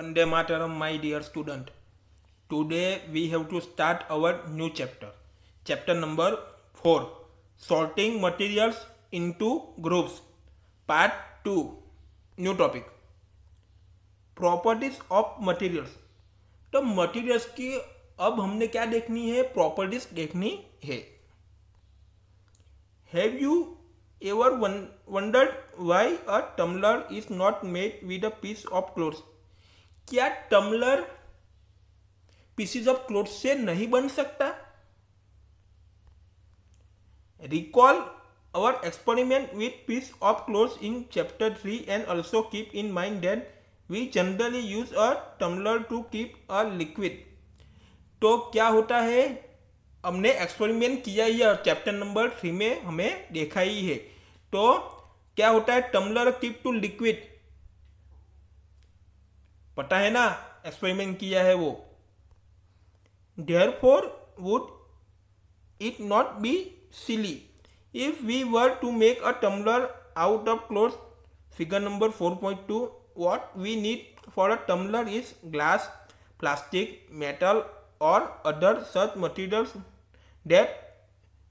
Vande Mataram, my dear student. Today we have to start our new chapter. Chapter number 4 Sorting Materials into Groups. Part 2 New topic Properties of Materials. तो materials की अब हमने क्या देखनी है properties देखनी है have you ever wondered why a tumbler is not made with a piece of clothes क्या टम्बलर पीसीज ऑफ क्लोथ से नहीं बन सकता recall our experiment with piece of cloth in chapter three and also keep in mind than we generally use a tumbler to keep a liquid तो क्या होता है हमने एक्सपेरिमेंट किया ही और चैप्टर नंबर थ्री में हमें देखा ही है तो क्या होता है टम्बलर कीप टू लिक्विड पता है ना एक्सपेरिमेंट किया है वो therefore would it not be silly if we were to make a tumbler out of cloth figure number four point two what we need for a tumbler is glass plastic metal और other such materials that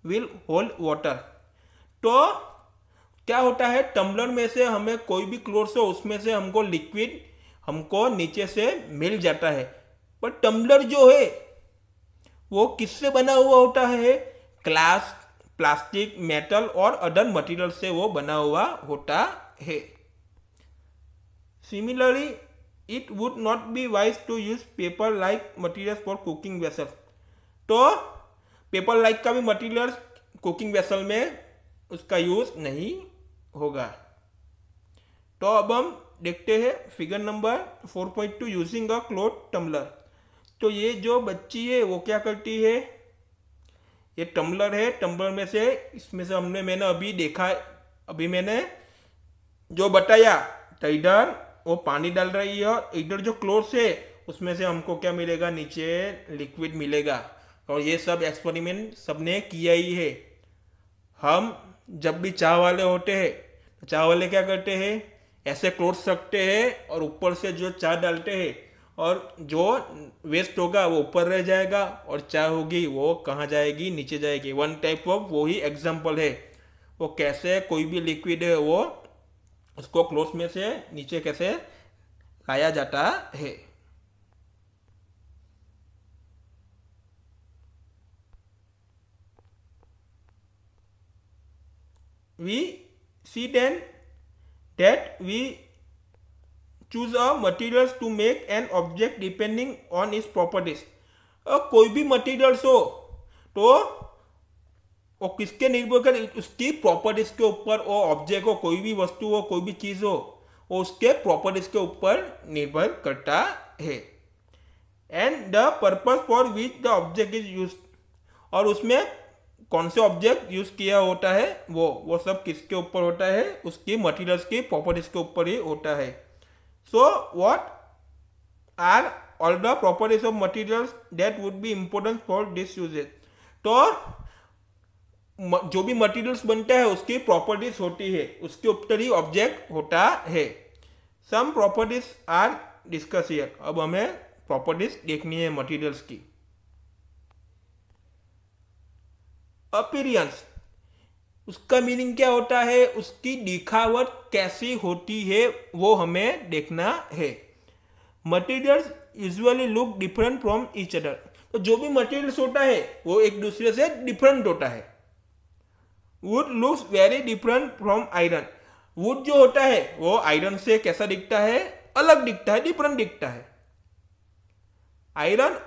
will hold water तो क्या होता है tumbler में से हमें कोई भी क्लोर्स हो उसमें से हमको लिक्विड हमको नीचे से मिल जाता है पर टम्बलर जो है वो किससे बना हुआ होता है क्लास प्लास्टिक मेटल और अदर मटेरियल से वो बना हुआ होता है similarly it would not be wise to use paper like materials for cooking vessel तो पेपर लाइक का भी मटेरियल कुकिंग वेसल में उसका यूज नहीं होगा तो अब हम देखते हैं figure number 4.2 using a cloth tumbler तो ये जो बच्ची है वो क्या करती है ये टम्बलर है टम्बलर में से इसमें से हमने मैंने अभी देखा अभी मैंने जो बताया तो इधर वो पानी डाल रही है और इधर जो क्लोथ है उसमें से हमको क्या मिलेगा नीचे लिक्विड मिलेगा और ये सब एक्सपेरिमेंट सबने किया ही है हम जब भी चाह वाले होते हैं तो चाह वाले क्या करते हैं ऐसे क्लोथ्स रखते हैं और ऊपर से जो चाय डालते हैं और जो वेस्ट होगा वो ऊपर रह जाएगा और चाय होगी वो कहाँ जाएगी नीचे जाएगी वन टाइप ऑफ वो ही एग्जाम्पल है वो कैसे कोई भी लिक्विड है वो उसको क्लोथ में से नीचे कैसे लाया जाता है we see then that we choose a materials to make an object depending on its properties अब कोई भी मटेरियल्स हो तो वो किसके निर्भर कर उसकी प्रॉपर्टीज के ऊपर वो ऑब्जेक्ट हो कोई भी वस्तु हो कोई भी चीज़ हो वो उसके प्रॉपर्टीज के ऊपर निर्भर करता है and the purpose for which the object is use और उसमें कौन से ऑब्जेक्ट यूज किया होता है वो वो सब किसके ऊपर होता है उसके मटेरियल्स के प्रॉपर्टीज के ऊपर ही होता है so what are all the properties of materials that would be important for this uses तो जो भी मटेरियल्स बनता है उसकी प्रॉपर्टीज होती है उसके ऊपर ही ऑब्जेक्ट होता है some properties are discuss here अब हमें प्रॉपर्टीज देखनी है मटेरियल्स की अपीरियंस उसका मीनिंग क्या होता है उसकी दिखावट कैसी होती है वो हमें देखना है materials usually look different from each other तो जो भी मटेरियल्स होता है वो एक दूसरे से डिफरेंट होता है wood looks very different from iron wood जो होता है वो आयरन से कैसा दिखता है अलग दिखता है डिफरेंट दिखता है iron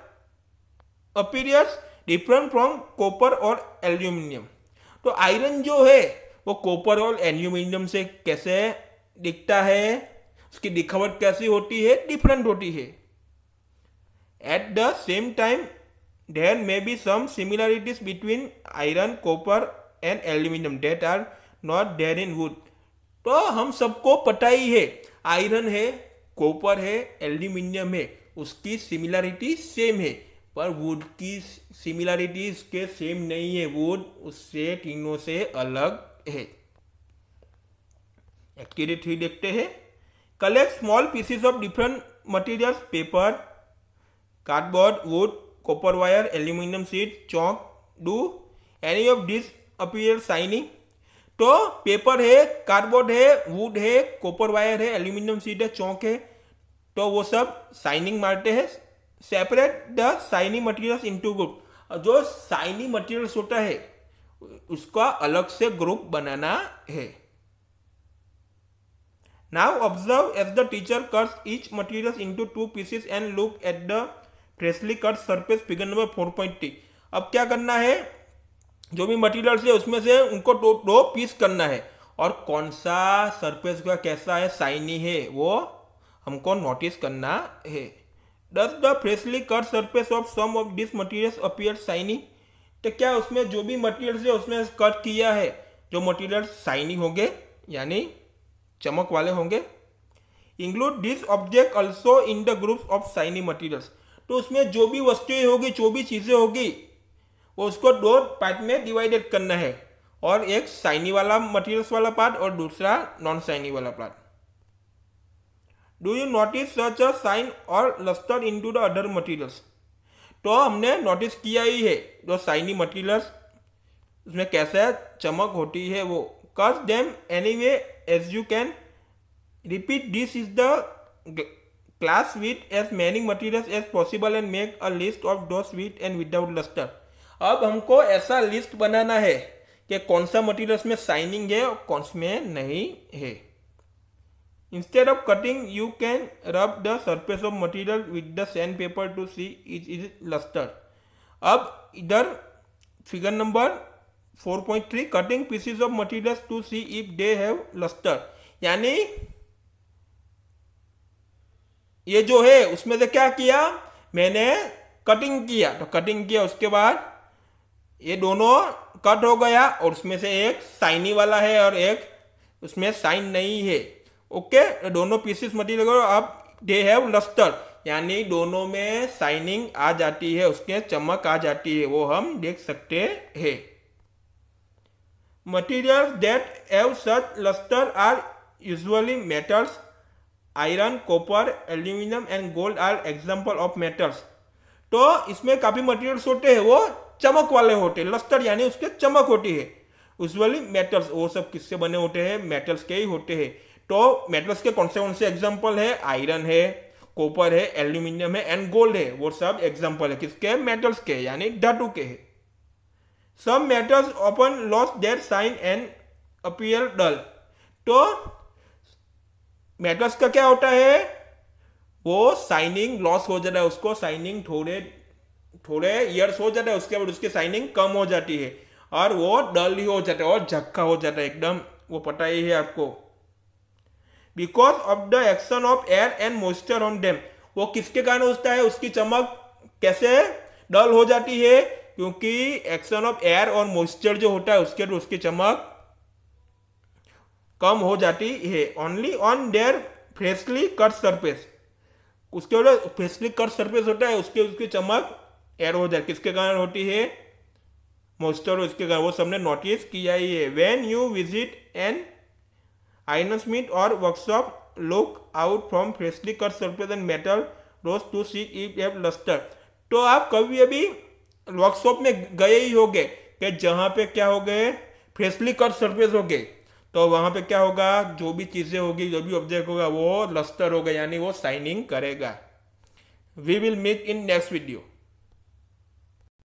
appearance different from copper और एल्यूमिनियम तो आयरन जो है वो कॉपर और एल्यूमिनियम से कैसे दिखता है उसकी दिखावट कैसी होती है डिफरेंट होती है at the same time there may be some similarities between iron copper and aluminium that are not there in wood तो हम सबको पता ही है आयरन है कॉपर है एल्यूमिनियम है उसकी सिमिलरिटी सेम है पर वुड की सिमिलरिटीज के सेम नहीं है वुड उससे तीनों से अलग है एक्टिविटी थ्री देखते हैं collect small pieces of different materials paper cardboard wood copper wire aluminium sheet chalk do any of this appear shining तो पेपर है कार्डबोर्ड है वुड है कॉपर वायर है एल्यूमिनियम सीट है चौक है तो वो सब साइनिंग मारते हैं separate the shiny materials into group जो साइनी मटीरियल होता है उसका अलग से ग्रुप बनाना है now observe as the teacher cuts each materials into two pieces and look at the freshly cut surface figure number four point T अब क्या करना है जो भी मटेरियल्स है उसमें से उनको दो दो पीस करना है और कौन सा सरफेस का कैसा है साइनी है वो हमको नोटिस करना है does the freshly cut surface of some of this materials appear shiny तो क्या उसमें जो भी मटीरियल है उसमें कट किया है जो मटीरियल शाइनी होंगे यानी चमक वाले होंगे include this object also in the group of shiny materials तो उसमें जो भी वस्तुएं होगी जो भी चीज़ें होगी वो उसको दो पार्ट में डिवाइडेड करना है और एक शाइनी वाला मटीरियल्स वाला पार्ट और दूसरा नॉन शाइनी वाला part do you notice such a shine or lustre in to the other materials तो हमने नोटिस किया ही है जो साइनी मटीरियल्स उसमें कैसे चमक होती है वो cut them anyway as you can repeat this is the class with as many materials as possible and make a list of those with and without lustre अब हमको ऐसा लिस्ट बनाना है कि कौन सा मटीरियल्स में साइनिंग है और कौन में नहीं है Instead of cutting, you can rub the surface of material with the sandpaper to see it is luster. अब इधर figure number 4.3 cutting pieces of materials to see if they have lustre यानी ये जो है उसमें से क्या किया मैंने कटिंग किया तो कटिंग किया उसके बाद ये दोनों कट हो गया और उसमें से एक साइनी वाला है और एक उसमें साइन नहीं है ओके दोनों पीसेस मटेरियल अब दे हैव लस्टर यानी दोनों में साइनिंग आ जाती है उसके चमक आ जाती है वो हम देख सकते हैं material that have such lustre are usually metals iron copper aluminium and gold are example of metals तो इसमें काफ़ी मटेरियल्स होते हैं वो चमक वाले होते हैं लस्टर यानी उसके चमक होती है यूजली मेटल्स वो सब किससे बने होते हैं मेटल्स के ही होते हैं तो मेटल्स के कौन से कौन से एग्जाम्पल है आयरन है कॉपर है एल्यूमिनियम है एंड गोल्ड है वो सब एग्जाम्पल है किसके मेटल्स के यानी धातु के है सब metals often lose their shine and appear dull तो मेटल्स का क्या होता है वो साइनिंग लॉस हो जाता है उसको साइनिंग थोड़े थोड़े ईयर्स हो जाता है उसके बाद उसकी साइनिंग कम हो जाती है और वो डल ही हो जाता है और झक्का हो जाता है एकदम वो पता ही है आपको because of the action of air and moisture on them वो किसके कारण होता है उसकी चमक कैसे डल हो जाती है क्योंकि एक्शन ऑफ एयर और मॉइस्चर जो होता है उसके तो उसकी चमक कम हो जाती है only on their freshly cut surface उसके बाद फ्रेशली कट सरफेस होता है उसके उसकी चमक एयर हो जाती किसके कारण होती है मॉइस्चर उसके कारण वो सबने नोटिस किया ही है when you visit and smith और workshop look out from freshly cut surface and metal rose to see if f lustre तो आप कभी अभी वर्कशॉप में गए ही होंगे कि जहाँ पे क्या हो गए फ्रेशली कट सरफेस हो गए तो वहाँ पे क्या होगा जो भी चीज़ें होगी जो भी ऑब्जेक्ट होगा वो लस्टर होगा यानी वो साइनिंग करेगा we will make in next video